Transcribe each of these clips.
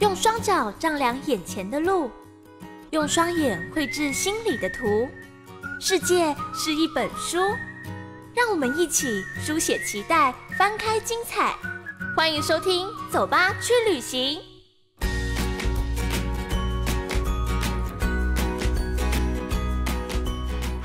用双脚丈量眼前的路，用双眼绘制心里的图。世界是一本书，让我们一起书写期待，翻开精彩。欢迎收听，走吧，去旅行。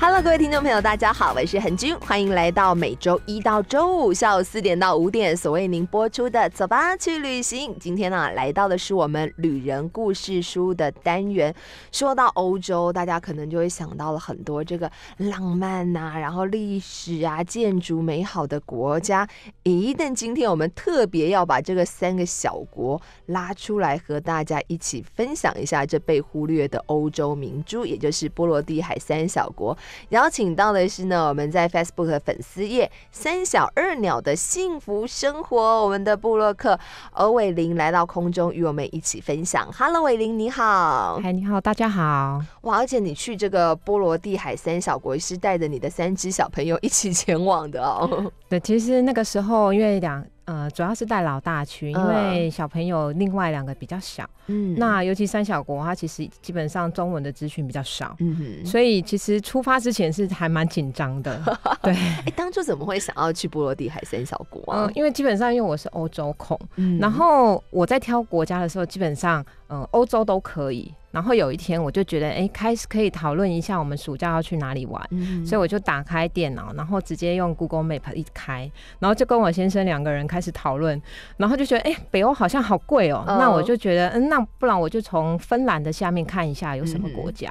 Hello，各位听众朋友，大家好，我是恒君，欢迎来到每周一到周五下午四点到五点，所为您播出的《走吧去旅行》。今天啊，来到的是我们旅人故事书的单元。说到欧洲，大家可能就会想到了很多这个浪漫啊，然后历史啊、建筑美好的国家。咦，但今天我们特别要把这个三个小国拉出来，和大家一起分享一下这被忽略的欧洲明珠，也就是波罗的海三小国。邀请到的是呢，我们在 Facebook 的粉丝页“三小二鸟”的幸福生活，我们的布洛克欧伟林来到空中与我们一起分享。Hello，伟林你好，嗨你好，大家好哇！而且你去这个波罗的海三小国是带着你的三只小朋友一起前往的哦。对，其实那个时候因为两。呃，主要是带老大去，因为小朋友另外两个比较小。嗯，那尤其三小国，他其实基本上中文的资讯比较少。嗯所以其实出发之前是还蛮紧张的。对，哎，当初怎么会想要去波罗的海三小国啊？因为基本上因为我是欧洲控，然后我在挑国家的时候，基本上。嗯，欧洲都可以。然后有一天，我就觉得，哎，开始可以讨论一下我们暑假要去哪里玩。所以我就打开电脑，然后直接用 Google Map 一开，然后就跟我先生两个人开始讨论。然后就觉得，哎，北欧好像好贵哦。那我就觉得，嗯，那不然我就从芬兰的下面看一下有什么国家。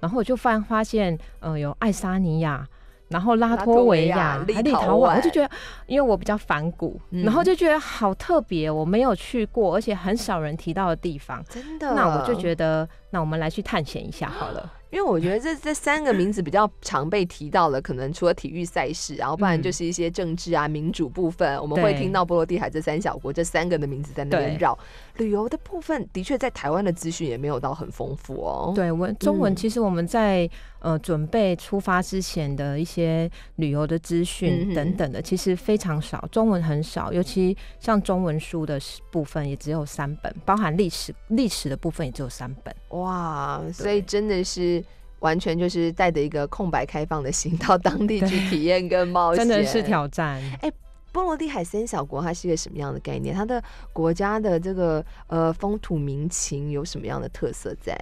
然后我就发发现，嗯，有爱沙尼亚。然后拉脱维亚、立立陶宛，我就觉得，因为我比较反古，然后就觉得好特别，我没有去过，而且很少人提到的地方，真的，那我就觉得。那我们来去探险一下好了，因为我觉得这这三个名字比较常被提到了，可能除了体育赛事，然后不然就是一些政治啊民主部分，我们会听到波罗的海这三小国这三个的名字在那边绕。旅游的部分的确在台湾的资讯也没有到很丰富哦。对，中文其实我们在呃准备出发之前的一些旅游的资讯等等的，其实非常少，中文很少，尤其像中文书的部分也只有三本，包含历史历史的部分也只有三本。哇，所以真的是完全就是带着一个空白开放的心到当地去体验跟冒险，真的是挑战。哎，波罗的海三小国它是一个什么样的概念？它的国家的这个呃风土民情有什么样的特色在？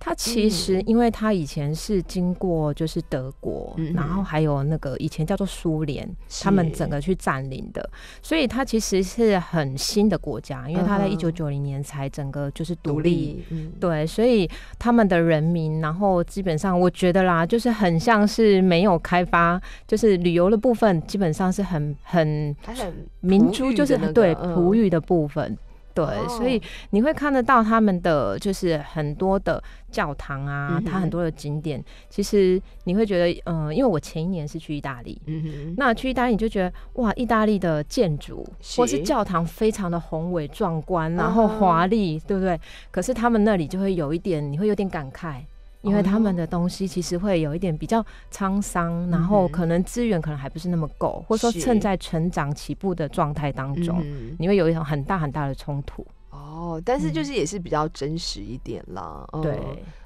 他其实，因为他以前是经过就是德国，然后还有那个以前叫做苏联，他们整个去占领的，所以他其实是很新的国家，因为他在一九九零年才整个就是独立，对，所以他们的人民，然后基本上我觉得啦，就是很像是没有开发，就是旅游的部分基本上是很很很明珠，就是对葡语的部分。对，所以你会看得到他们的，就是很多的教堂啊，它很多的景点。其实你会觉得，嗯，因为我前一年是去意大利，嗯那去意大利你就觉得，哇，意大利的建筑或是教堂非常的宏伟壮观，然后华丽，对不对？可是他们那里就会有一点，你会有点感慨。因为他们的东西其实会有一点比较沧桑，然后可能资源可能还不是那么够，或者说趁在成长起步的状态当中，你会有一种很大很大的冲突。哦，但是就是也是比较真实一点了。对，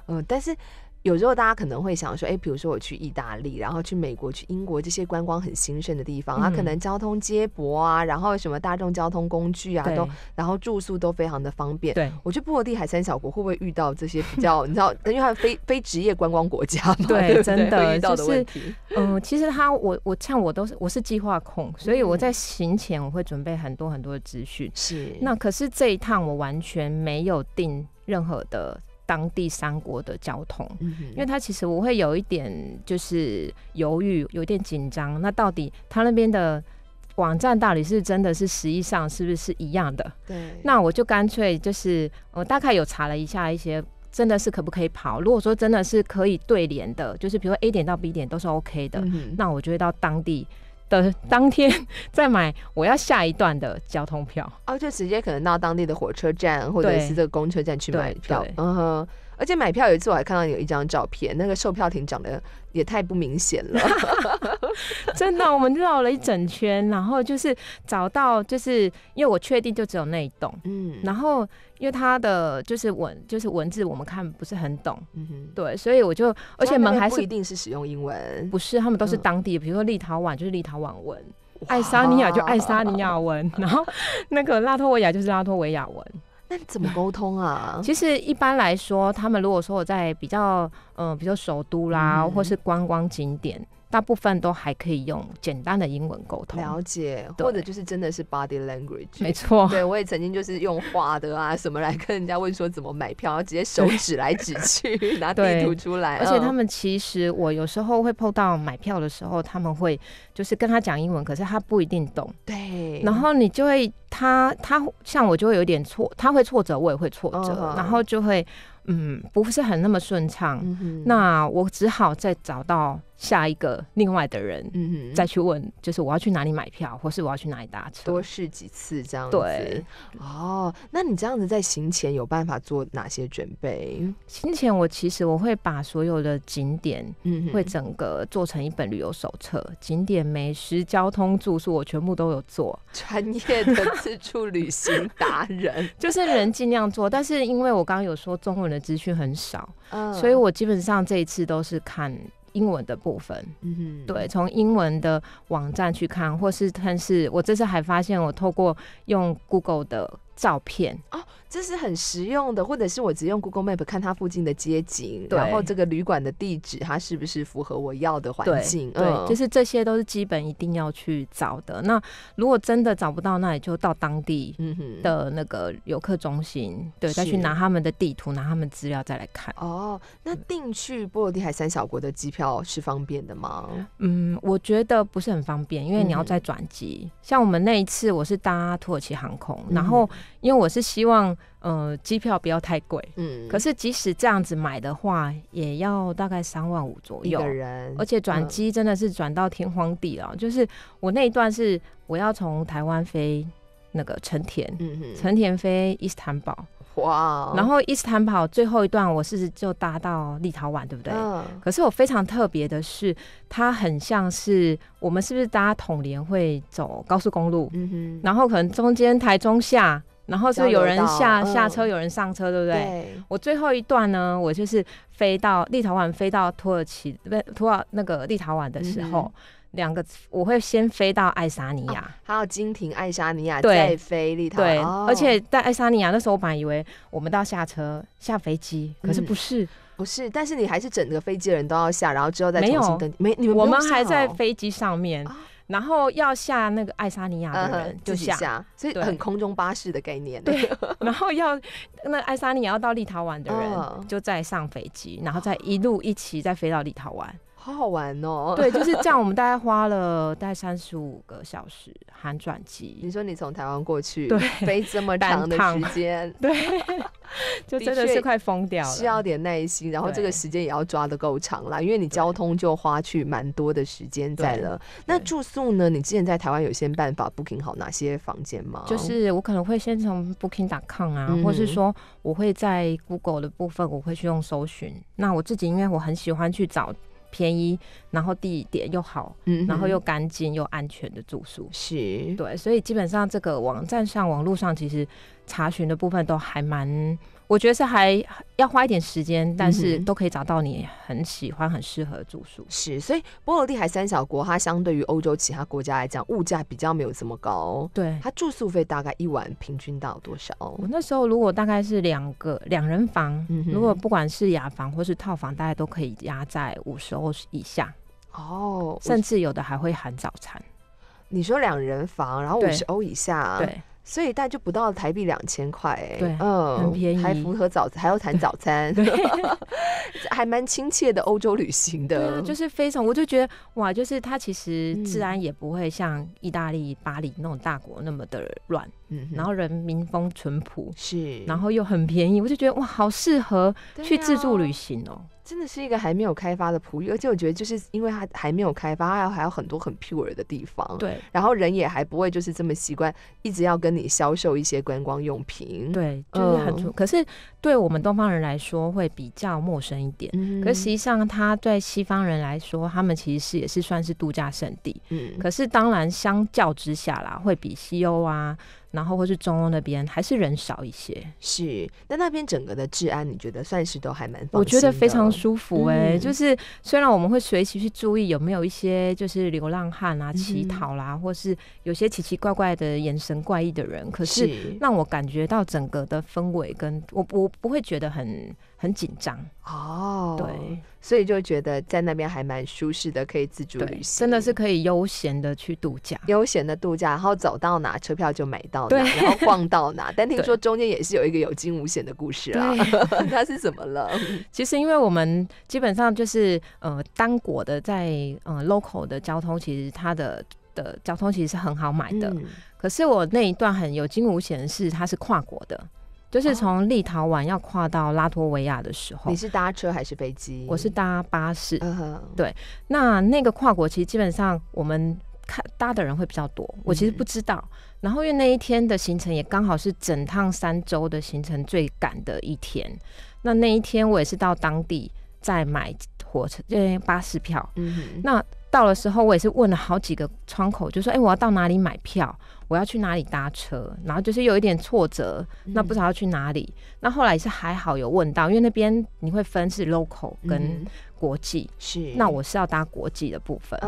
嗯，但是。有时候大家可能会想说，哎，比如说我去意大利，然后去美国、去英国这些观光很兴盛的地方啊，可能交通接驳啊，然后什么大众交通工具啊，都然后住宿都非常的方便。对，我觉得波罗的海三小国会不会遇到这些比较，你知道，因为它非非职业观光国家嘛，对，真的就是，嗯，其实他，我我像我都是我是计划控，所以我在行前我会准备很多很多的资讯。是，那可是这一趟我完全没有定任何的。当地三国的交通，嗯，因为他其实我会有一点就是犹豫，有点紧张。那到底他那边的网站到底是真的是实际上是不是一样的？对。那我就干脆就是我大概有查了一下一些，真的是可不可以跑？如果说真的是可以对联的，就是比如说 A 点到 B 点都是 OK 的，那我就会到当地。当天再买，我要下一段的交通票哦，就直接可能到当地的火车站或者是这个公车站去买票，嗯哼。而且买票有一次我还看到有一张照片，那个售票亭长得也太不明显了，真的，我们绕了一整圈，然后就是找到，就是因为我确定就只有那一栋，嗯，然后因为它的就是文就是文字我们看不是很懂，嗯，对，所以我就而且门还是一定是使用英文，不是，他们都是当地的，比如说立陶宛就是立陶宛文，爱沙尼亚就爱沙尼亚文，然后那个拉脱维亚就是拉脱维亚文。那怎么沟通啊？其实一般来说，他们如果说我在比较，嗯，比如说首都啦，或是观光景点。大部分都还可以用简单的英文沟通，了解或者就是真的是 body language，没错。对我也曾经就是用画的啊什么来跟人家问说怎么买票，然后直接手指来指去，拿地图出来。而且他们其实我有时候会碰到买票的时候，他们会就是跟他讲英文，可是他不一定懂。对，然后你就会他他像我就会有点挫，他会挫折，我也会挫折，然后就会嗯不是很那么顺畅。那我只好再找到。下一个另外的人，再去问，就是我要去哪里买票，或是我要去哪里搭车，多试几次这样子。对，哦，那你这样子在行前有办法做哪些准备？行前我其实我会把所有的景点，嗯，会整个做成一本旅游手册，景点、美食、交通、住宿，我全部都有做。专业的自助旅行达人，就是人尽量做，但是因为我刚刚有说中文的资讯很少，嗯，所以我基本上这一次都是看。英文的部分，嗯哼，对，从英文的网站去看，或是但是我这次还发现，我透过用 Google 的照片哦。这是很实用的，或者是我直接用 Google Map 看它附近的街景，然后这个旅馆的地址它是不是符合我要的环境？对，就是这些都是基本一定要去找的。那如果真的找不到，那也就到当地的那个游客中心，对，再去拿他们的地图、拿他们资料再来看。哦，那定去波罗的海三小国的机票是方便的吗？嗯，我觉得不是很方便，因为你要再转机。像我们那一次，我是搭土耳其航空，然后。因为我是希望，呃，机票不要太贵，嗯，可是即使这样子买的话，也要大概三万五左右，一个人，而且转机真的是转到天荒地老，就是我那一段是我要从台湾飞那个成田，嗯哼，成田飞伊斯坦堡，哇，然后伊斯坦堡最后一段我是就搭到立陶宛，对不对？可是我非常特别的是，它很像是我们是不是搭统联会走高速公路，嗯哼，然后可能中间台中下。然后就有人下下车，有人上车，对不对？对。我最后一段呢，我就是飞到立陶宛，飞到土耳其，不土耳那个立陶宛的时候，两个我会先飞到爱沙尼亚，还有经停爱沙尼亚再飞立陶。对，而且在爱沙尼亚那时候，我本来以为我们到下车下飞机，可是不是，不是，但是你还是整个飞机的人都要下，然后之后再重新登。没有，没你们我们还在飞机上面。然后要下那个爱沙尼亚的人就下，所以很空中巴士的概念。对，然后要那爱沙尼亚要到立陶宛的人就再上飞机，然后再一路一起再飞到立陶宛。好好玩哦！对，就是这样。我们大概花了大概三十五个小时含转机。你说你从台湾过去，对，飞这么长的时间，对，就真的是快疯掉了。需要点耐心，然后这个时间也要抓的够长啦，因为你交通就花去蛮多的时间在了。那住宿呢？你之前在台湾有些办法 Booking 好哪些房间吗？就是我可能会先从 Booking 打炕啊，或是说我会在 Google 的部分我会去用搜寻。那我自己因为我很喜欢去找。便宜，然后地点又好，然后又干净又安全的住宿，是对，所以基本上这个网站上网络上其实查询的部分都还蛮。我觉得是还要花一点时间，但是都可以找到你很喜欢、很适合住宿。是，所以波罗的海三小国，它相对于欧洲其他国家来讲，物价比较没有这么高。对，它住宿费大概一晚平均到多少？我那时候如果大概是两个两人房，如果不管是雅房或是套房，大概都可以压在五十欧以下。哦，甚至有的还会含早餐。你说两人房，然后五十欧以下，对。所以大概就不到台币两千块，哎，对，嗯，很便宜，还符合早还要谈 早餐，还蛮亲切的欧洲旅行的，就是非常，我就觉得哇，就是它其实治安也不会像意大利、巴黎那种大国那么的乱。嗯，然后人民风淳朴，是，然后又很便宜，我就觉得哇，好适合去自助旅行哦。真的是一个还没有开发的璞玉，而且我觉得就是因为它还没有开发，它还有很多很 pure 的地方。对，然后人也还不会就是这么习惯，一直要跟你销售一些观光用品。对，就是很可是对我们东方人来说会比较陌生一点，嗯，可实际上它对西方人来说，他们其实也是算是度假胜地。嗯，可是当然相较之下啦，会比西欧啊。然后，或是中欧那边还是人少一些，是。但那边整个的治安，你觉得算是都还蛮……我觉得非常舒服哎。就是虽然我们会随时去注意有没有一些就是流浪汉啊、乞讨啦，或是有些奇奇怪怪的眼神怪异的人，可是让我感觉到整个的氛围，跟我我不会觉得很。很紧张哦，对，所以就觉得在那边还蛮舒适的，可以自助旅行，真的是可以悠闲的去度假，悠闲的度假，然后走到哪车票就买到哪，然后逛到哪。但听说中间也是有一个有惊无险的故事啊，那是怎么了？其实因为我们基本上就是呃单国的在呃 local 的交通，其实它的的交通其实是很好买的。可是我那一段很有惊无险的是，它是跨国的。就是从立陶宛要跨到拉脱维亚的时候，你是搭车还是飞机？我是搭巴士。对，那那个跨国其实基本上我们看搭的人会比较多。我其实不知道。然后因为那一天的行程也刚好是整趟三周的行程最赶的一天。那那一天我也是到当地再买火车，巴士票。嗯那。到的时候，我也是问了好几个窗口，就说：“哎，我要到哪里买票？我要去哪里搭车？”然后就是有一点挫折，那不知道要去哪里。那后来也是还好有问到，因为那边你会分是 local 跟国际，是那我是要搭国际的部分。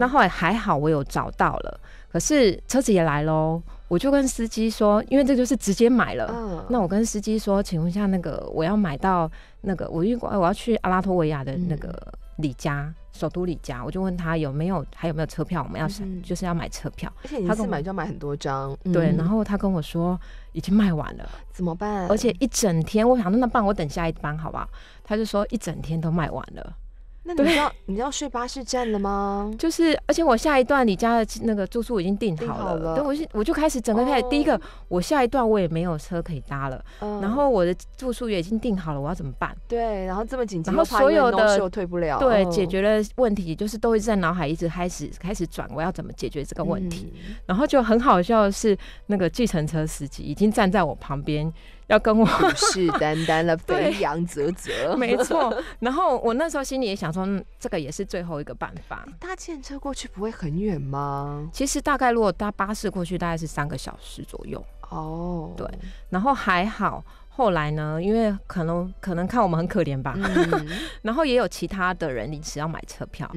那后来还好我有找到了，可是车子也来喽，我就跟司机说，因为这就是直接买了。那我跟司机说，请问一下那个，我要买到那个，我因为我要去阿拉托维亚的那个。李家，首都李家，我就问他有没有还有没有车票，我们要就是要买车票。而且一次买就要买很多张，对。然后他跟我说已经卖完了，怎么办？而且一整天，我想那那办，我等下一班好吧？他就说一整天都卖完了。那你要，你要睡巴士站了吗？就是，而且我下一段你家的那个住宿已经订好了。等我是我就开始整个开始，第一个我下一段我也没有车可以搭了，然后我的住宿也已经订好了，我要怎么办？对，然后这么紧急，然后所有的退不了。对，解决了问题，就是都会在脑海一直开始开始转，我要怎么解决这个问题？然后就很好笑的是，那个计程车司机已经站在我旁边。要跟我虎视眈眈的飞扬啧啧，没错。然后我那时候心里也想说，这个也是最后一个办法。搭建车过去不会很远吗？其实大概如果搭巴士过去，大概是三个小时左右。哦，对。然后还好，后来呢，因为可能可能看我们很可怜吧，然后也有其他的人临时要买车票。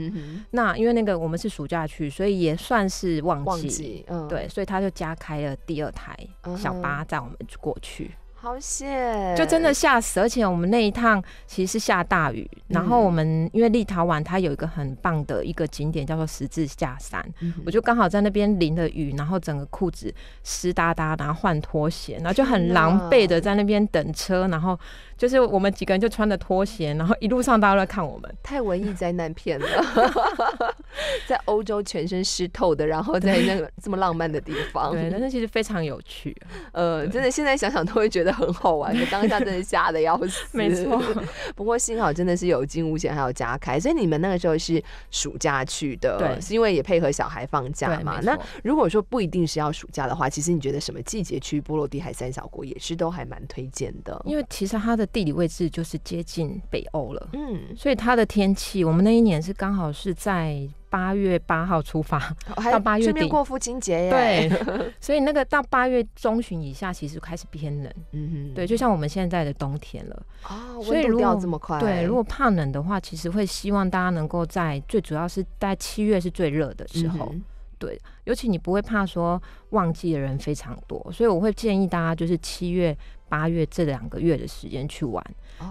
那因为那个我们是暑假去，所以也算是旺季。对，所以他就加开了第二台小巴载我们过去。好险！就真的吓死，而且我们那一趟其实是下大雨，然后我们因为立陶宛它有一个很棒的一个景点叫做十字架山，我就刚好在那边淋了雨，然后整个裤子湿哒哒，然后换拖鞋，然后就很狼狈的在那边等车，然后。就是我们几个人就穿着拖鞋，然后一路上大家都在看我们，太文艺灾难片了，在欧洲全身湿透的，然后在那个这么浪漫的地方，对，但是其实非常有趣，呃，真的现在想想都会觉得很好玩，当下真的吓得要死，没错。不过幸好真的是有惊无险，还有加开，所以你们那个时候是暑假去的，对，是因为也配合小孩放假嘛。那如果说不一定是要暑假的话，其实你觉得什么季节去波罗的海三小国也是都还蛮推荐的，因为其实它的。地理位置就是接近北欧了，嗯，所以它的天气，我们那一年是刚好是在八月八号出发，到八月底过父亲节耶，对，所以那个到八月中旬以下，其实开始偏冷，嗯，对，就像我们现在的冬天了，哦，温度掉这么快，对，如果怕冷的话，其实会希望大家能够在最主要是在七月是最热的时候，对，尤其你不会怕说忘记的人非常多，所以我会建议大家就是七月。八月这两个月的时间去玩，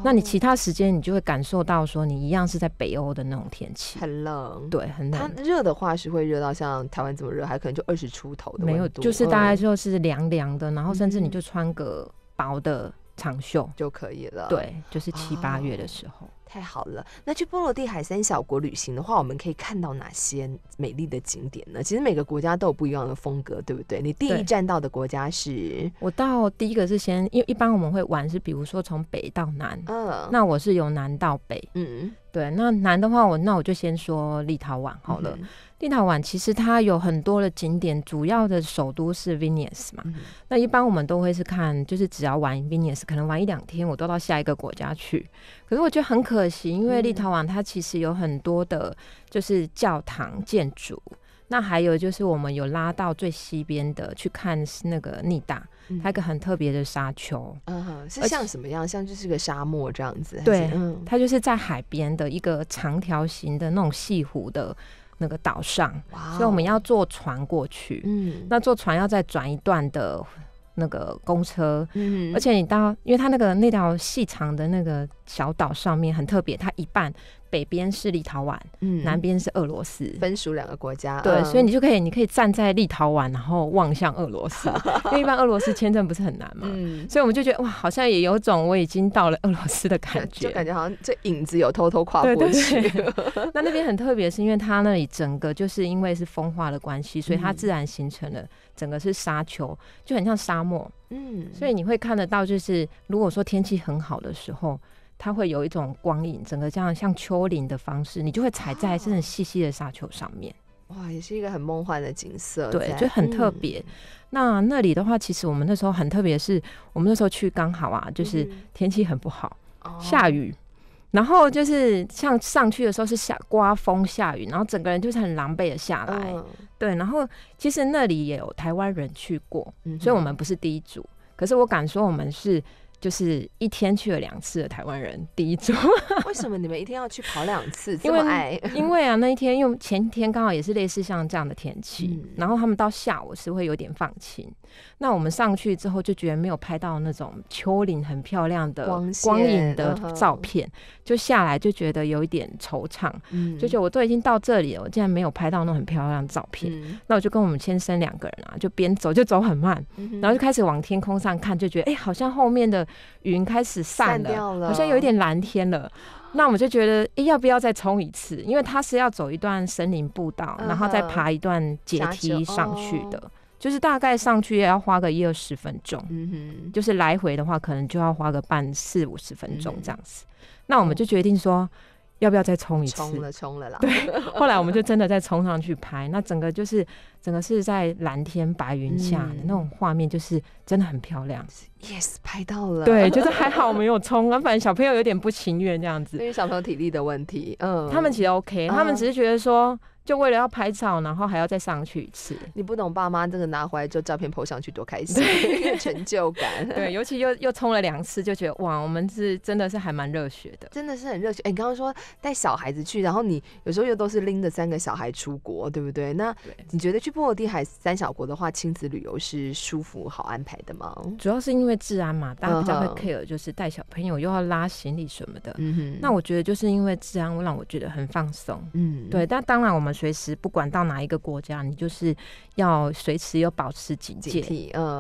那你其他时间你就会感受到说，你一样是在北欧的那种天气，很冷，对，很冷。它热的话是会热到像台湾这么热，还可能就二十出头的，没有，就是大概就是凉凉的，然后甚至你就穿个薄的长袖就可以了。对，就是七八月的时候。太好了，那去波罗的海三小国旅行的话，我们可以看到哪些美丽的景点呢？其实每个国家都有不一样的风格，对不对？你第一站到的国家是？我到第一个是先，因为一般我们会玩是，比如说从北到南，嗯，那我是由南到北，嗯，对。那南的话，我那我就先说立陶宛好了。立陶宛其实它有很多的景点，主要的首都是 v i n u s 嘛。那一般我们都会是看，就是只要玩 v i n u s 可能玩一两天，我都到下一个国家去。可是我觉得很可。惜，因为立陶宛它其实有很多的，就是教堂建筑。那还有就是我们有拉到最西边的去看那个逆大，它一个很特别的沙丘，嗯哼，是像什么样？像就是个沙漠这样子。对，它就是在海边的一个长条形的那种西湖的那个岛上，所以我们要坐船过去。嗯，那坐船要再转一段的。那个公车，而且你到，因为它那个那条细长的那个小岛上面很特别，它一半北边是立陶宛，南边是俄罗斯，分属两个国家。对，所以你就可以，你可以站在立陶宛，然后望向俄罗斯。因为一般俄罗斯签证不是很难嘛，所以我们就觉得哇，好像也有种我已经到了俄罗斯的感觉，就感觉好像这影子有偷偷跨过去。那那边很特别，是因为它那里整个就是因为是风化的关系，所以它自然形成了。整个是沙丘，就很像沙漠，嗯，所以你会看得到，就是如果说天气很好的时候，它会有一种光影，整个这样像丘陵的方式，你就会踩在这种细细的沙丘上面，哇，也是一个很梦幻的景色，对，就很特别。那那里的话，其实我们那时候很特别，是我们那时候去刚好啊，就是天气很不好，下雨。然后就是像上去的时候是下刮风下雨，然后整个人就是很狼狈的下来。对，然后其实那里也有台湾人去过，所以我们不是第一组，可是我敢说我们是就是一天去了两次的台湾人第一组。为什么你们一天要去跑两次？因为因为啊那一天因为前天刚好也是类似像这样的天气，然后他们到下午是会有点放晴。那我们上去之后就觉得没有拍到那种丘陵很漂亮的光影的照片，就下来就觉得有一点惆怅，就觉得我都已经到这里了，我竟然没有拍到那种很漂亮的照片。那我就跟我们先生两个人啊，就边走就走很慢，然后就开始往天空上看，就觉得哎，好像后面的云开始散了，好像有一点蓝天了。那我们就觉得哎，要不要再冲一次？因为它是要走一段森林步道，然后再爬一段阶梯上去的。就是大概上去也要花个一二十分钟，嗯哼，就是来回的话可能就要花个半四五十分钟这样子。那我们就决定说，要不要再冲一次？冲了，冲了啦。对，后来我们就真的再冲上去拍，那整个就是整个是在蓝天白云下的那种画面，就是真的很漂亮。Yes，拍到了。对，就是还好没有冲啊，反正小朋友有点不情愿这样子，因为小朋友体力的问题，嗯，他们其实 OK，他们只是觉得说。就为了要拍照，然后还要再上去一次。你不懂，爸妈这个拿回来就照片 PO 上去多开心，成就感。对，尤其又又冲了两次，就觉得哇，我们是真的是还蛮热血的，真的是很热血。哎，刚刚说带小孩子去，然后你有时候又都是拎着三个小孩出国，对不对？那你觉得去波罗的海三小国的话，亲子旅游是舒服好安排的吗？主要是因为治安嘛，大家比较会 care，就是带小朋友又要拉行李什么的。嗯哼。那我觉得就是因为治安让我觉得很放松。嗯，对。但当然我们。随时不管到哪一个国家，你就是要随时有保持警戒。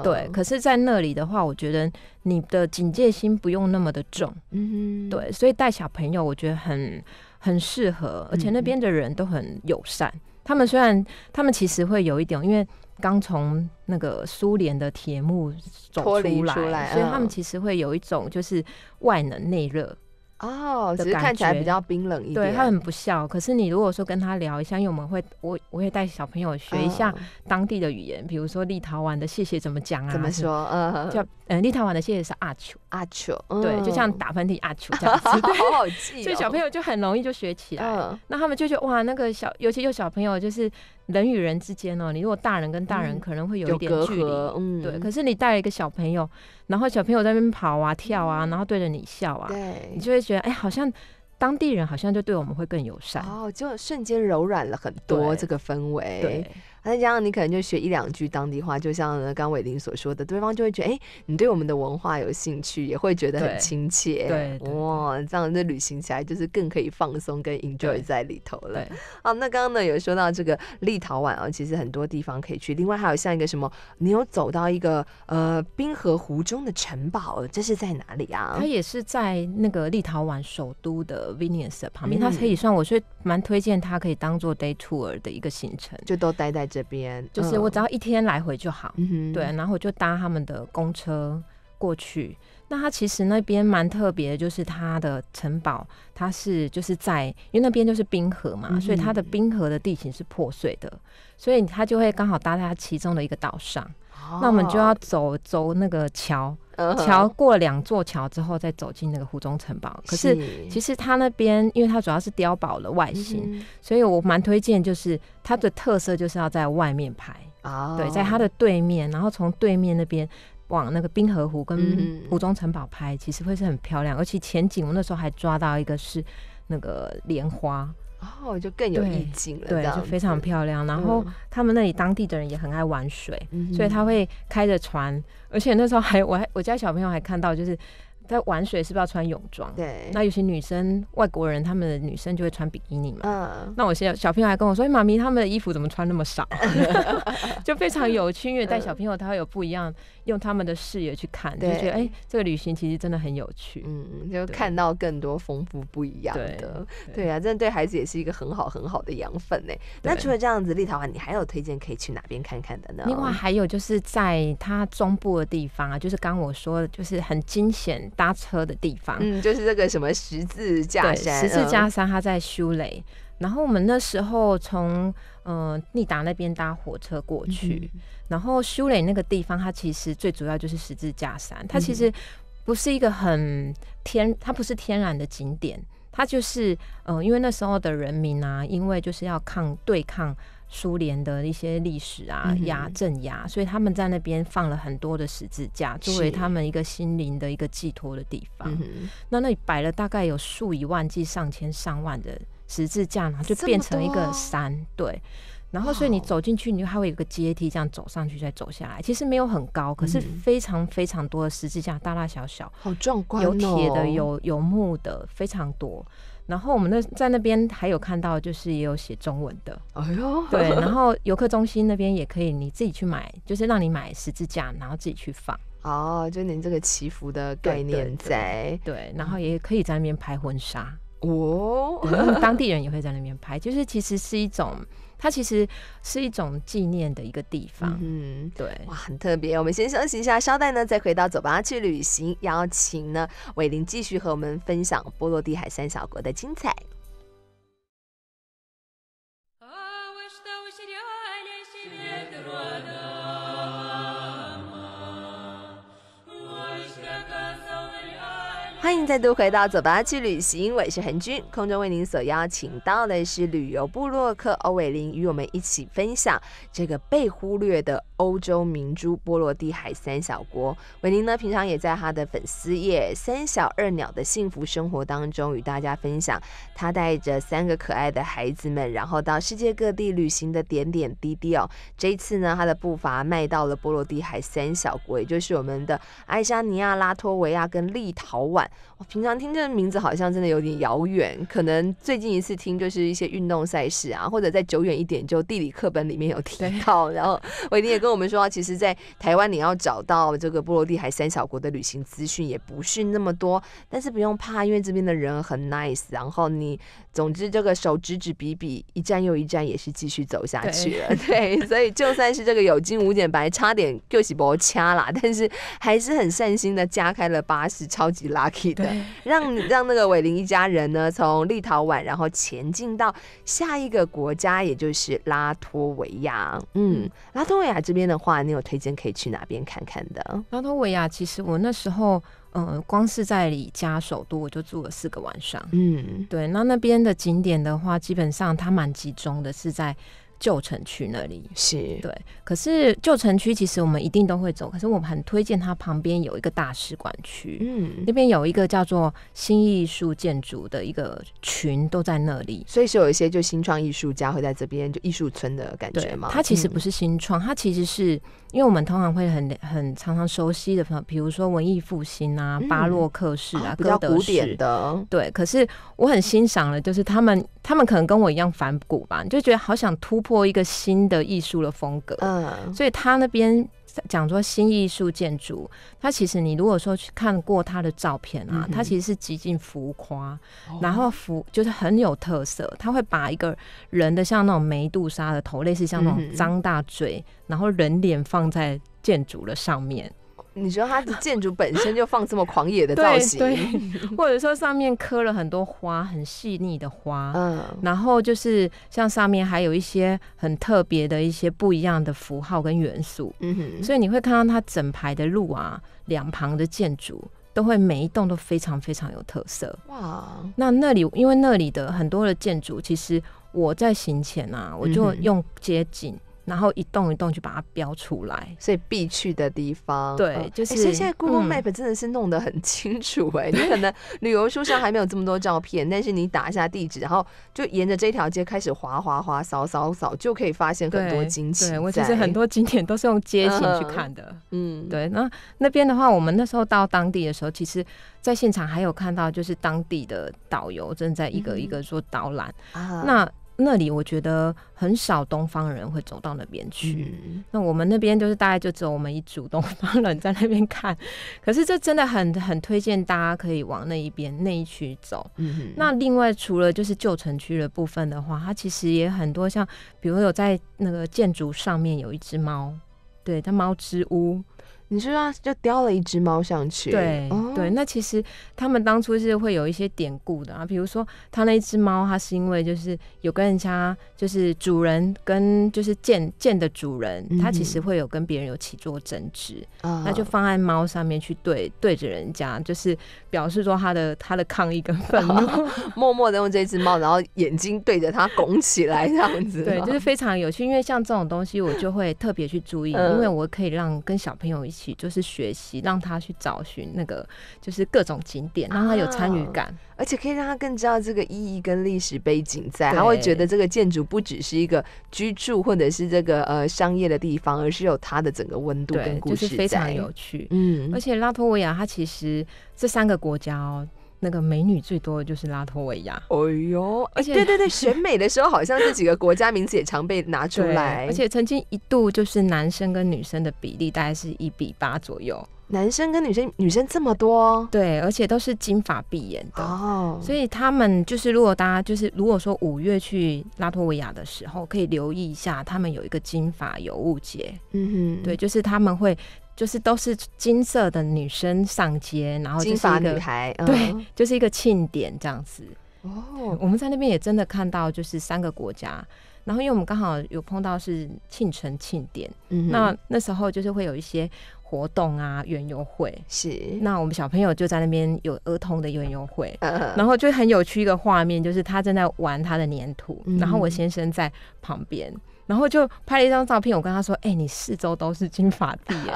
对。可是在那里的话，我觉得你的警戒心不用那么的重。嗯，对。所以带小朋友，我觉得很很适合，而且那边的人都很友善。他们虽然他们其实会有一点，因为刚从那个苏联的铁幕走出来，所以他们其实会有一种就是外冷内热。哦，只是看起来比较冰冷一点。对他很不笑，可是你如果说跟他聊一下，因为我们会，我我会带小朋友学一下当地的语言，比如说立陶宛的谢谢怎么讲啊？怎么说？嗯，嗯，立陶宛的谢谢是阿丘阿丘，对，就像打喷嚏阿丘这样子，好好 记，所以小朋友就很容易就学起来。那他们就觉得哇，那个小，尤其有小朋友，就是人与人之间哦，你如果大人跟大人可能会有一点距离，嗯，对。可是你带了一个小朋友，然后小朋友在那边跑啊跳啊，然后对着你笑啊，你就会。觉得哎，好像当地人好像就对我们会更友善哦，就瞬间柔软了很多，这个氛围。那这样你可能就学一两句当地话，就像刚伟林所说的，对方就会觉得哎，你对我们的文化有兴趣，也会觉得很亲切。对，哇，这样的旅行起来就是更可以放松跟 enjoy 在里头了。好，那刚刚呢有说到这个立陶宛啊，其实很多地方可以去，另外还有像一个什么，你有走到一个呃冰河湖中的城堡，这是在哪里啊？它也是在那个立陶宛首都的威尼纽斯旁边，它可以算我是蛮推荐它可以当做 day tour 的一个行程，就都待在。这边就是我只要一天来回就好，对，然后我就搭他们的公车过去。那它其实那边蛮特别，就是它的城堡，它是就是在因为那边就是冰河嘛，所以它的冰河的地形是破碎的，所以它就会刚好搭在其中的一个岛上。那我们就要走走那个桥，桥过两座桥之后再走进那个湖中城堡。可是其实它那边，因为它主要是碉堡的外形，所以我蛮推荐，就是它的特色就是要在外面拍。对，在它的对面，然后从对面那边往那个冰河湖跟湖中城堡拍，其实会是很漂亮。而且前景我那时候还抓到一个是那个莲花。然后就更有意境了，对，就非常漂亮。然后他们那里当地的人也很爱玩水，所以他会开着船，而且那时候还我还我家小朋友还看到就是。在玩水是不是要穿泳装？对。那有些女生，外国人，他们的女生就会穿比基尼嘛。嗯。那我现在小朋友还跟我说：“哎，妈咪，他们的衣服怎么穿那么少？” 就非常有趣，因为带小朋友他会有不一样，用他们的视野去看，就觉得哎，这个旅行其实真的很有趣。嗯就看到更多丰富不一样的。对啊，真的对孩子也是一个很好很好的养分呢。那除了这样子，立陶宛你还有推荐可以去哪边看看的呢？另外还有就是在它中部的地方啊，就是刚我说的就是很惊险。搭车的地方，嗯，就是这个什么十字架山，十字架山，它在修雷。然后我们那时候从嗯，利达那边搭火车过去，然后修雷那个地方，它其实最主要就是十字架山，它其实不是一个很天，它不是天然的景点，它就是嗯，因为那时候的人民呢，因为就是要抗对抗。苏联的一些历史啊压镇压，所以他们在那边放了很多的十字架，作为他们一个心灵的一个寄托的地方。那那里摆了大概有数以万计、上千上万的十字架，然后就变成一个山。对，然后所以你走进去，你还会有一个阶梯，这样走上去再走下来。其实没有很高，可是非常非常多的十字架，大大小小，好壮观哦！有铁的，有有木的，非常多。然后我们那在那边还有看到，就是也有写中文的。哎呦，对，然后游客中心那边也可以，你自己去买，就是让你买十字架，然后自己去放。哦，就您这个祈福的概念在。对，然后也可以在那边拍婚纱哦，当地人也会在那边拍，就是其实是一种。它其实是一种纪念的一个地方，嗯，对，哇，很特别。我们先休息一下，稍待呢，再回到《走吧去旅行》，邀请呢，伟林继续和我们分享波罗的海三小国的精彩。欢迎再度回到《走吧去旅行》，我是恒君。空中为您所邀请到的是旅游部落客欧伟林，与我们一起分享这个被忽略的。欧洲明珠波罗的海三小国，维尼呢平常也在他的粉丝页“三小二鸟”的幸福生活当中与大家分享，他带着三个可爱的孩子们，然后到世界各地旅行的点点滴滴哦。这一次呢，他的步伐迈到了波罗的海三小国，也就是我们的爱沙尼亚、拉脱维亚跟立陶宛。我平常听这个名字好像真的有点遥远，可能最近一次听就是一些运动赛事啊，或者再久远一点就地理课本里面有提到。然后维尼也跟。我。我们说，其实，在台湾你要找到这个波罗的海三小国的旅行资讯，也不是那么多。但是不用怕，因为这边的人很 nice，然后你。总之，这个手指指比比，一站又一站，也是继续走下去了。对，所以就算是这个有惊无险，白差点就是不掐啦，但是还是很善心的加开了巴士，超级 lucky 的，让让那个伟林一家人呢，从立陶宛然后前进到下一个国家，也就是拉脱维亚。嗯，拉脱维亚这边的话，你有推荐可以去哪边看看的？拉脱维亚，其实我那时候。嗯，光是在李家首都，我就住了四个晚上。嗯，对，那那边的景点的话，基本上它蛮集中的是在。旧城区那里是对，可是旧城区其实我们一定都会走，可是我们很推荐它旁边有一个大使馆区，嗯，那边有一个叫做新艺术建筑的一个群都在那里，所以是有一些就新创艺术家会在这边就艺术村的感觉嘛。它其实不是新创，它其实是因为我们通常会很很常常熟悉的，比如说文艺复兴啊、巴洛克式啊，比较古典的。对，可是我很欣赏的就是他们他们可能跟我一样反骨吧，就觉得好想突。破一个新的艺术的风格，所以他那边讲说新艺术建筑，他其实你如果说去看过他的照片啊，他其实是极尽浮夸，然后浮就是很有特色，他会把一个人的像那种梅杜莎的头，类似像那种张大嘴，然后人脸放在建筑的上面。你说它的建筑本身就放这么狂野的造型，对，或者说上面刻了很多花，很细腻的花，嗯，然后就是像上面还有一些很特别的一些不一样的符号跟元素，嗯哼，所以你会看到它整排的路啊，两旁的建筑都会每一栋都非常非常有特色，哇，那那里因为那里的很多的建筑，其实我在行前啊，我就用街景。然后一栋一栋就把它标出来，所以必去的地方。对，就是。而且现在 Google Map 真的是弄得很清楚哎，你可能旅游书上还没有这么多照片，但是你打一下地址，然后就沿着这条街开始滑滑滑，扫扫扫，就可以发现很多惊喜。对，其实很多景点都是用街景去看的。嗯，对。那那边的话，我们那时候到当地的时候，其实在现场还有看到，就是当地的导游正在一个一个做导览。啊。那。那里我觉得很少东方人会走到那边去。那我们那边就是大概就只有我们一组东方人在那边看。可是这真的很很推荐大家可以往那一边那一区走。那另外除了就是旧城区的部分的话，它其实也很多像，比如有在那个建筑上面有一只猫，对，它猫之屋。你是说就叼了一只猫上去？对对，那其实他们当初是会有一些典故的啊，比如说他那一只猫，它是因为就是有跟人家就是主人跟就是剑剑的主人，他其实会有跟别人有起做争执，那就放在猫上面去对对着人家，就是表示说他的他的抗议跟愤怒，默默的用这只猫，然后眼睛对着它拱起来这样子，对，就是非常有趣。因为像这种东西，我就会特别去注意，因为我可以让跟小朋友一起。就是学习，让他去找寻那个就是各种景点，让他有参与感，而且可以让他更知道这个意义跟历史背景在，他会觉得这个建筑不只是一个居住或者是这个呃商业的地方，而是有它的整个温度跟故事就是非常有趣。嗯，而且拉脱维亚它其实这三个国家。那个美女最多的就是拉脱维亚，哎呦，而且对对对，选美的时候好像这几个国家名字也常被拿出来，而且曾经一度就是男生跟女生的比例大概是一比八左右，男生跟女生女生这么多，对，而且都是金发碧眼的哦，所以他们就是如果大家就是如果说五月去拉脱维亚的时候，可以留意一下，他们有一个金发尤物节，嗯哼，对，就是他们会。就是都是金色的女生上街，然后就是一个对，就是一个庆典这样子。哦，我们在那边也真的看到，就是三个国家。然后，因为我们刚好有碰到是庆城庆典，那那时候就是会有一些活动啊，园游会。是，那我们小朋友就在那边有儿童的园游会，然后就很有趣一个画面，就是他正在玩他的粘土，然后我先生在旁边。然后就拍了一张照片，我跟他说：“哎，你四周都是金发碧眼，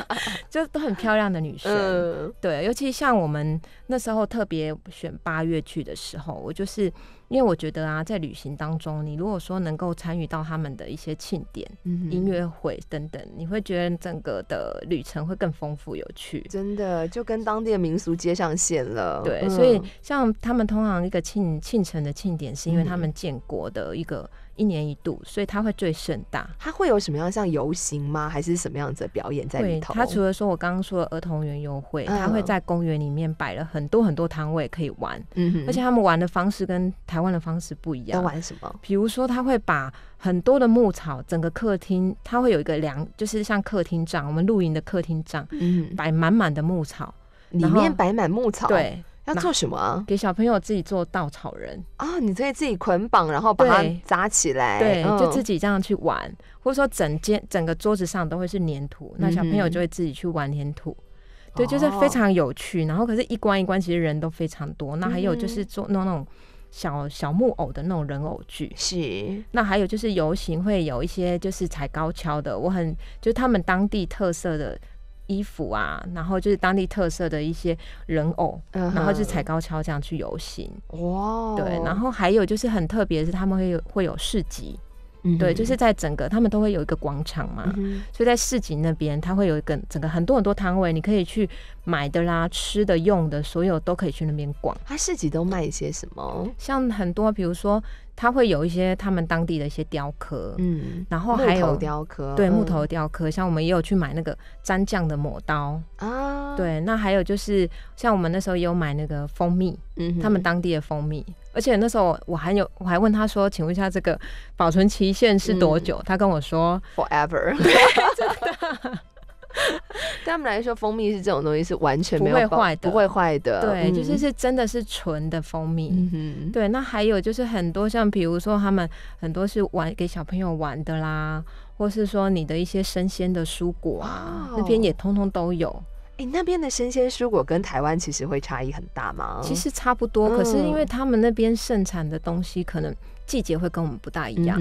就都很漂亮的女生。对，尤其像我们那时候特别选八月去的时候，我就是。”因为我觉得啊，在旅行当中，你如果说能够参与到他们的一些庆典、音乐会等等，你会觉得整个的旅程会更丰富有趣。真的，就跟当地的民俗接上线了。对，所以像他们通常一个庆庆城的庆典，是因为他们建国的一个一年一度，所以他会最盛大。他会有什么样像游行吗？还是什么样子的表演在里头？他除了说，我刚刚说的儿童园游会，他会在公园里面摆了很多很多摊位可以玩。嗯，而且他们玩的方式跟台。台湾的方式不一样，玩什么？比如说，他会把很多的牧草，整个客厅他会有一个梁，就是像客厅帐，我们露营的客厅帐，嗯，摆满满的牧草，里面摆满牧草，对，要做什么？给小朋友自己做稻草人啊！你可以自己捆绑，然后把它扎起来，对，就自己这样去玩，或者说整间整个桌子上都会是粘土，那小朋友就会自己去玩粘土，对，就是非常有趣。然后可是，一关一关其实人都非常多。那还有就是做弄那种。小小木偶的那种人偶剧是，那还有就是游行会有一些就是踩高跷的，我很就是他们当地特色的衣服啊，然后就是当地特色的一些人偶，然后就踩高跷这样去游行，哇，对，然后还有就是很特别的是他们会有会有市集。对，就是在整个他们都会有一个广场嘛，所以在市集那边它会有一个整个很多很多摊位，你可以去买的啦、吃的、用的，所有都可以去那边逛。它市集都卖一些什么？像很多比如说。它会有一些他们当地的一些雕刻，嗯，然后还有雕刻，对木头雕刻，像我们也有去买那个蘸酱的抹刀啊，对，那还有就是像我们那时候有买那个蜂蜜，嗯，他们当地的蜂蜜，而且那时候我还有我还问他说，请问一下这个保存期限是多久？他跟我说，forever。对他们来说，蜂蜜是这种东西，是完全没有不会坏的，不会坏的。对，就是是真的是纯的蜂蜜。对，那还有就是很多像比如说他们很多是玩给小朋友玩的啦，或是说你的一些生鲜的蔬果啊，那边也通通都有。哎，那边的生鲜蔬果跟台湾其实会差异很大吗？其实差不多，可是因为他们那边盛产的东西可能。季节会跟我们不大一样，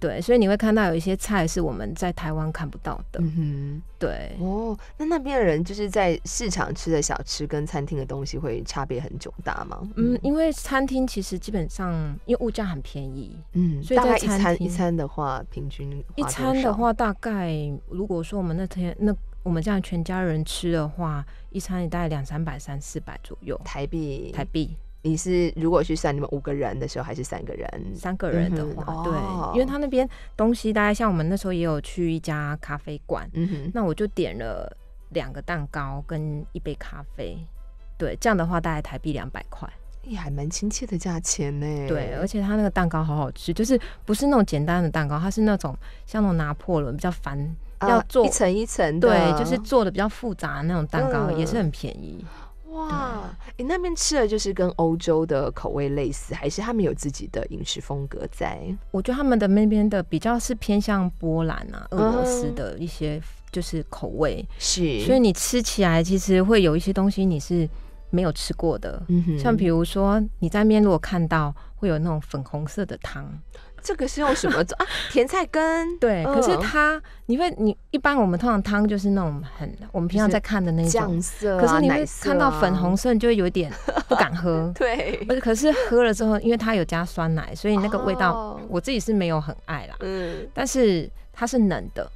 对，所以你会看到有一些菜是我们在台湾看不到的，嗯对。哦，那那边的人就是在市场吃的小吃跟餐厅的东西会差别很囧大吗？嗯，因为餐厅其实基本上因为物价很便宜，嗯，所以大概一餐一餐的话平均一餐的话大概，如果说我们那天那我们这样全家人吃的话，一餐也大概两三百、三四百左右台币，台币。你是如果去三，你们五个人的时候还是三个人？三个人的话，对，因为他那边东西大概像我们那时候也有去一家咖啡馆，嗯哼，那我就点了两个蛋糕跟一杯咖啡，对，这样的话大概台币两百块，也还蛮亲切的价钱呢。对，而且他那个蛋糕好好吃，就是不是那种简单的蛋糕，它是那种像那种拿破仑比较烦要做一层一层，对，就是做的比较复杂那种蛋糕，也是很便宜。哇，你那边吃的就是跟欧洲的口味类似，还是他们有自己的饮食风格？在，我觉得他们的那边的比较是偏向波兰啊、俄罗斯的一些就是口味，是。所以你吃起来其实会有一些东西你是没有吃过的，像比如说你在面如果看到会有那种粉红色的汤。这个是用什么做 啊？甜菜根。对，可是它，你会你一般我们通常汤就是那种很，我们平常在看的那种酱色，可是你会看到粉红色，你就会有点不敢喝。对，可是喝了之后，因为它有加酸奶，所以那个味道我自己是没有很爱啦。嗯，但是它是冷的。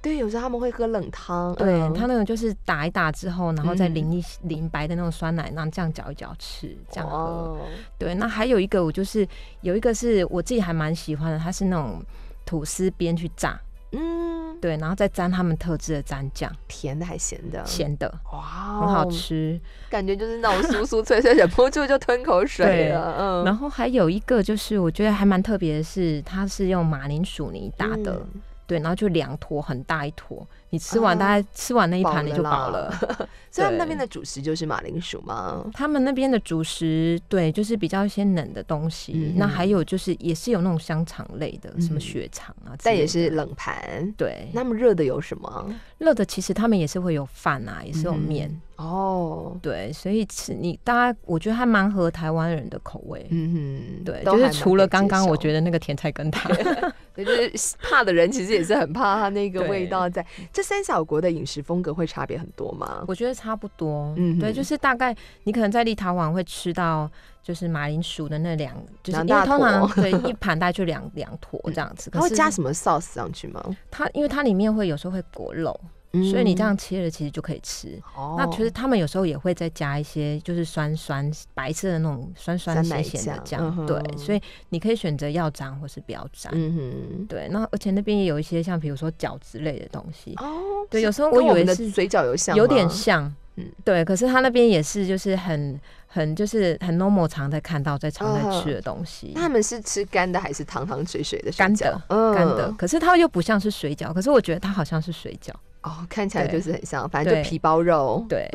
对，有时候他们会喝冷汤，对他那种就是打一打之后，然后再淋一淋白的那种酸奶，然后这样搅一搅吃，这样喝。对，那还有一个我就是有一个是我自己还蛮喜欢的，它是那种吐司边去炸，嗯，对，然后再沾他们特制的蘸酱，甜的还咸的，咸的，哇，很好吃，感觉就是那种酥酥脆脆，忍不住就吞口水了。嗯，然后还有一个就是我觉得还蛮特别的是，它是用马铃薯泥打的。对，然后就两坨，很大一坨。你吃完大概吃完那一盘你就饱了。所以那边的主食就是马铃薯吗？他们那边的主食对，就是比较一些冷的东西。那还有就是也是有那种香肠类的，什么血肠啊，但也是冷盘。对，那么热的有什么？热的其实他们也是会有饭啊，也是有面哦。对，所以吃你大家，我觉得还蛮合台湾人的口味。嗯对，就是除了刚刚我觉得那个甜菜根汤，就是怕的人其实也是很怕它那个味道在。这三小国的饮食风格会差别很多吗？我觉得差不多。嗯，对，就是大概你可能在立陶宛会吃到就是马铃薯的那两，就是因为通常对 一盘大概就两两坨这样子。它会加什么 sauce 上去吗？它因为它里面会有时候会裹肉。所以你这样切了，其实就可以吃。那其实他们有时候也会再加一些，就是酸酸白色的那种酸酸咸咸的酱。对，所以你可以选择要沾或是不要沾。嗯对，那而且那边也有一些像比如说饺子类的东西。哦。对，有时候我以为是水饺，有像有点像。嗯。对，可是他那边也是，就是很很就是很 normal 常在看到在常在吃的东西。他们是吃干的还是汤汤水水的？干的，干的。可是它又不像是水饺，可是我觉得它好像是水饺。哦，看起来就是很像，反正就皮包肉。对，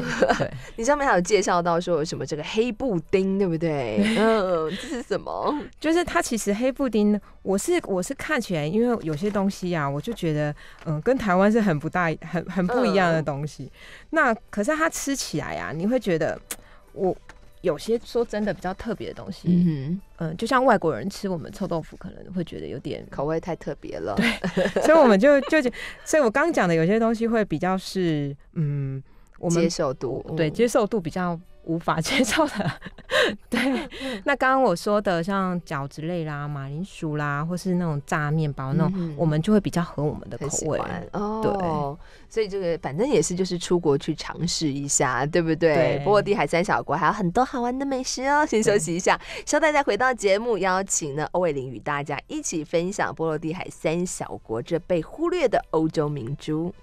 你上面还有介绍到说什么这个黑布丁，对不对？嗯，这是什么？就是它其实黑布丁，我是我是看起来，因为有些东西呀，我就觉得嗯，跟台湾是很不大、很很不一样的东西。那可是它吃起来呀，你会觉得 我。有些说真的比较特别的东西，嗯嗯，就像外国人吃我们臭豆腐，可能会觉得有点口味太特别了。对，所以我们就就就，所以我刚讲的有些东西会比较是，嗯，我们接受度，对，接受度比较。无法接受的，对。那刚刚我说的，像饺子类啦、马铃薯啦，或是那种炸面包那种，我们就会比较合我们的口味。哦，对。所以这个反正也是就是出国去尝试一下，对不对？波罗的海三小国还有很多好玩的美食哦。先休息一下，稍待再回到节目，邀请呢欧伟玲与大家一起分享波罗的海三小国这被忽略的欧洲明珠。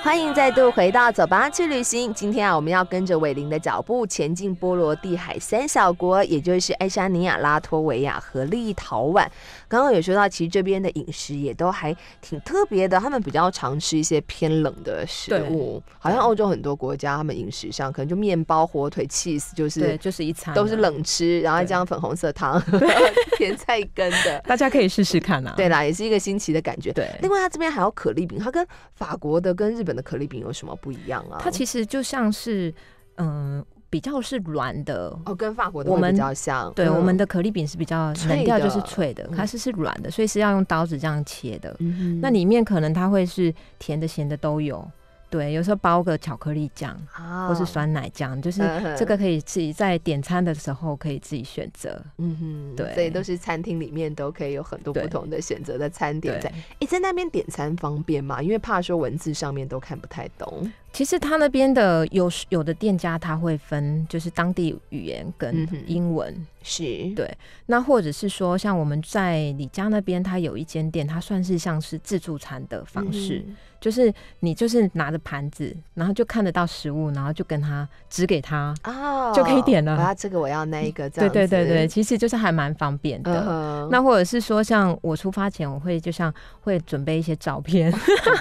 欢迎再度回到《走吧去旅行》，今天啊，我们要跟着伟林的脚步，前进波罗的海三小国，也就是爱沙尼亚、拉脱维亚和立陶宛。刚刚也说到，其实这边的饮食也都还挺特别的。他们比较常吃一些偏冷的食物，好像欧洲很多国家，他们饮食上可能就面包、火腿、cheese 就是就是一餐都是冷吃，然后加粉红色汤、甜菜根的。大家可以试试看啊！对啦，也是一个新奇的感觉。对，另外它这边还有可丽饼，它跟法国的、跟日本的可丽饼有什么不一样啊？它其实就像是嗯。比较是软的哦，跟法国的我们比较像。对，我们的可丽饼是比较冷掉就是脆的，它是是软的，所以是要用刀子这样切的。那里面可能它会是甜的、咸的都有。对，有时候包个巧克力酱，或是酸奶酱，就是这个可以自己在点餐的时候可以自己选择。嗯哼，对，所以都是餐厅里面都可以有很多不同的选择的餐点。在诶，在那边点餐方便吗？因为怕说文字上面都看不太懂。其实他那边的有有的店家他会分就是当地语言跟英文是，对，那或者是说像我们在李家那边，他有一间店，他算是像是自助餐的方式，就是你就是拿着盘子，然后就看得到食物，然后就跟他指给他哦，就可以点了，要这个我要那一个，对对对对，其实就是还蛮方便的。那或者是说像我出发前我会就像会准备一些照片，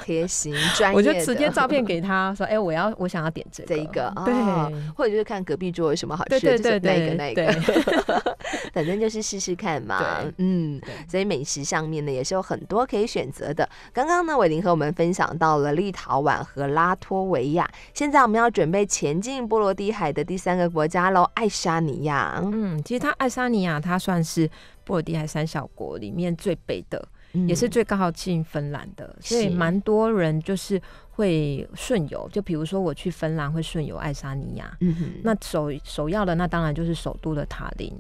贴心专业，我就直接照片给他。说哎，我要我想要点这这一个啊，或者就是看隔壁桌有什么好吃，就是哪一个那一个，反正就是试试看嘛。嗯，所以美食上面呢也是有很多可以选择的。刚刚呢，伟林和我们分享到了立陶宛和拉脱维亚，现在我们要准备前进波罗的海的第三个国家喽——爱沙尼亚。嗯，其实它爱沙尼亚它算是波罗的海三小国里面最北的，也是最高近芬兰的，所以蛮多人就是。会顺游，就比如说我去芬兰会顺游爱沙尼亚，那首首要的那当然就是首都的塔林。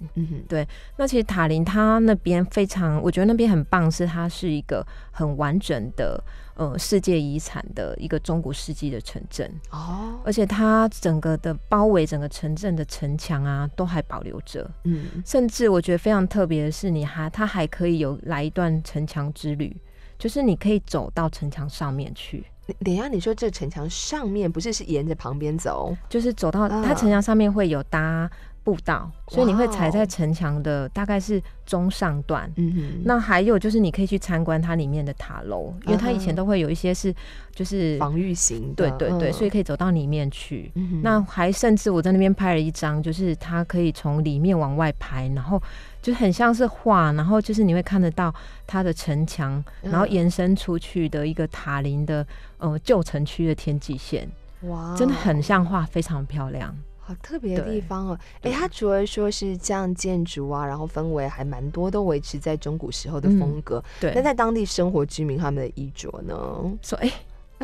对，那其实塔林它那边非常，我觉得那边很棒，是它是一个很完整的呃世界遗产的一个中古世纪的城镇哦，而且它整个的包围整个城镇的城墙啊都还保留着，嗯，甚至我觉得非常特别的是你还它还可以有来一段城墙之旅，就是你可以走到城墙上面去。一下，你说这城墙上面不是是沿着旁边走，就是走到它城墙上面会有搭步道，所以你会踩在城墙的大概是中上段。嗯那还有就是你可以去参观它里面的塔楼，因为它以前都会有一些是就是防御型，对对对，所以可以走到里面去。那还甚至我在那边拍了一张，就是它可以从里面往外拍，然后。就很像是画，然后就是你会看得到它的城墙，然后延伸出去的一个塔林的呃旧城区的天际线，哇，真的很像画，非常漂亮，好特别的地方哦。哎，它除了说是这样建筑啊，然后氛围还蛮多，都维持在中古时候的风格。对，那在当地生活居民他们的衣着呢？说哎。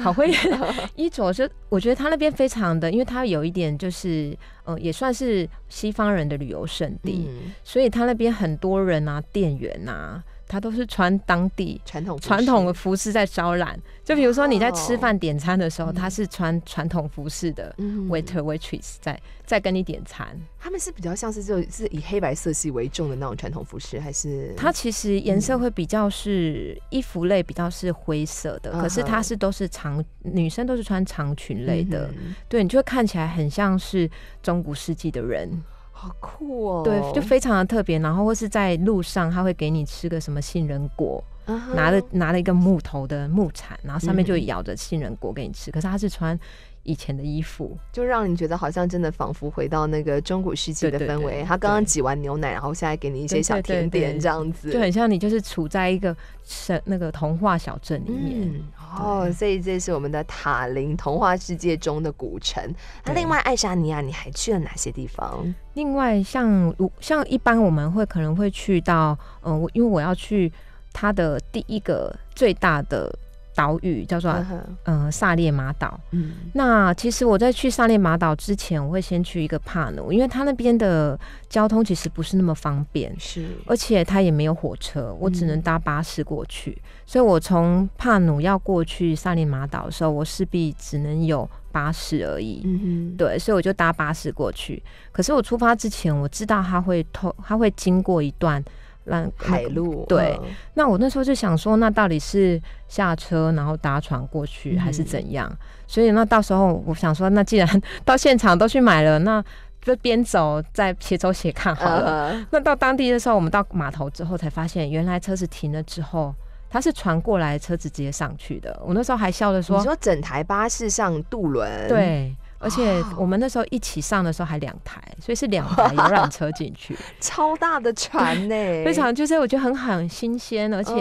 好会，一佐就我觉得他那边非常的，因为他有一点就是，嗯，也算是西方人的旅游胜地，所以他那边很多人啊，店员啊。他都是穿当地传统传统的服饰在招揽，就比如说你在吃饭点餐的时候，他是穿传统服饰的 waiter waitress 在在跟你点餐。他们是比较像是就是以黑白色系为重的那种传统服饰，还是？它其实颜色会比较是衣服类比较是灰色的，可是它是都是长女生都是穿长裙类的，对你就会看起来很像是中古世纪的人。好酷哦！对，就非常的特别。然后或是在路上，他会给你吃个什么杏仁果，拿了拿了一个木头的木铲，然后上面就咬着杏仁果给你吃。可是他是穿。以前的衣服，就让你觉得好像真的仿佛回到那个中古世纪的氛围。他刚刚挤完牛奶，然后现在给你一些小甜点，这样子，就很像你就是处在一个神那个童话小镇里面。哦，所以这是我们的塔林童话世界中的古城。那另外爱沙尼亚，你还去了哪些地方？另外像像一般我们会可能会去到，嗯，我因为我要去它的第一个最大的。岛屿叫做呃萨列马岛，那其实我在去萨列马岛之前，我会先去一个帕努，因为它那边的交通其实不是那么方便，是，而且它也没有火车，我只能搭巴士过去。所以我从帕努要过去萨列马岛的时候，我势必只能有巴士而已，嗯对，所以我就搭巴士过去。可是我出发之前，我知道它会通，它会经过一段。海路对，那我那时候就想说，那到底是下车然后搭船过去还是怎样？所以那到时候我想说，那既然 到现场都去买了，那这边走再斜走斜看好了。那到当地的时候，我们到码头之后才发现，原来车子停了之后，它是船过来，车子直接上去的。我那时候还笑着说：“你说整台巴士上渡轮？”对。而且我们那时候一起上的时候还两台，所以是两台游览车进去，超大的船呢，非常就是我觉得很好、很新鲜，而且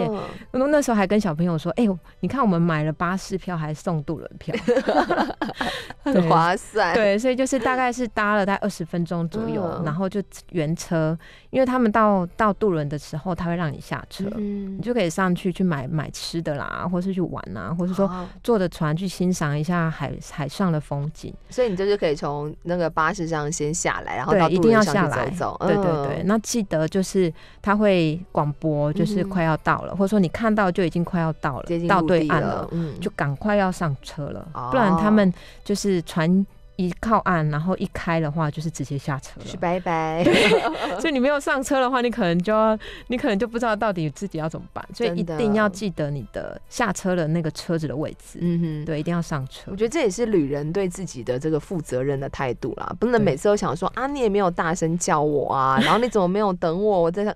我那时候还跟小朋友说：“哎，你看我们买了巴士票，还送渡轮票，很划算。”对，所以就是大概是搭了大概二十分钟左右，然后就原车。因为他们到到渡轮的时候，他会让你下车，你就可以上去去买买吃的啦，或是去玩啊，或是说坐着船去欣赏一下海海上的风景。所以你就是可以从那个巴士上先下来，然后一定要下来走。对对对，那记得就是他会广播，就是快要到了，或者说你看到就已经快要到了，到对岸了，就赶快要上车了，不然他们就是船。一靠岸，然后一开的话，就是直接下车了，是拜拜。所以你没有上车的话，你可能就要，你可能就不知道到底自己要怎么办，所以一定要记得你的下车的那个车子的位置。嗯哼，对，一定要上车。我觉得这也是旅人对自己的这个负责任的态度啦，不能每次都想说啊，你也没有大声叫我啊，然后你怎么没有等我？我在想。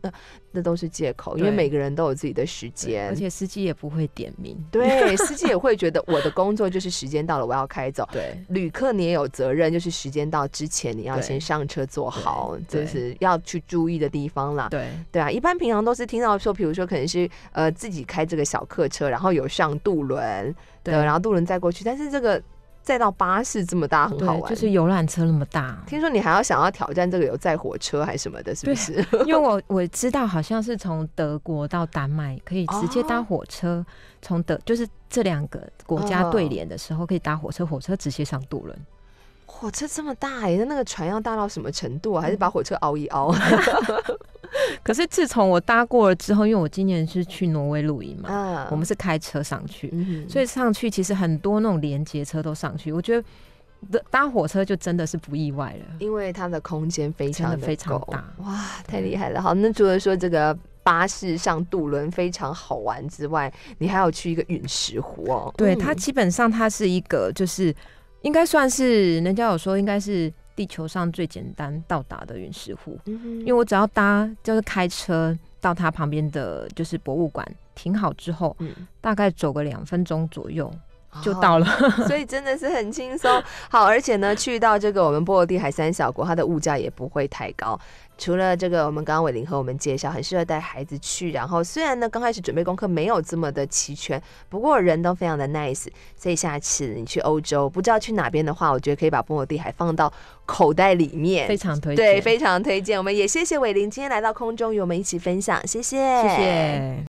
这都是借口，因为每个人都有自己的时间，而且司机也不会点名。对，司机也会觉得我的工作就是时间到了，我要开走。对，旅客你也有责任，就是时间到之前你要先上车坐好，这是要去注意的地方啦。对，对啊，一般平常都是听到说，比如说可能是呃自己开这个小客车，然后有上渡轮，对，然后渡轮再过去，但是这个。再到巴士这么大很好玩，就是游览车那么大。听说你还要想要挑战这个有载火车还是什么的，是不是？因为我 我知道好像是从德国到丹麦可以直接搭火车，从德就是这两个国家对联的时候可以搭火车，火车直接上渡轮。火车这么大哎，那那个船要大到什么程度啊？还是把火车熬一熬？可是自从我搭过了之后，因为我今年是去挪威露营嘛，我们是开车上去，所以上去其实很多那种连接车都上去。我觉得搭火车就真的是不意外了，因为它的空间非常非常大。哇，太厉害了！好，那除了说这个巴士上渡轮非常好玩之外，你还要去一个陨石湖哦。对，它基本上它是一个就是。应该算是人家有说，应该是地球上最简单到达的陨石湖，因为我只要搭就是开车到它旁边的就是博物馆，停好之后，大概走个两分钟左右就到了，所以真的是很轻松。好，而且呢，去到这个我们波罗的海三小国，它的物价也不会太高。除了这个，我们刚刚伟林和我们介绍很适合带孩子去。然后虽然呢，刚开始准备功课没有这么的齐全，不过人都非常的 nice。所以下次你去欧洲不知道去哪边的话，我觉得可以把波罗的海放到口袋里面，非常推对，非常推荐。我们也谢谢伟林今天来到空中与我们一起分享，谢谢，谢谢。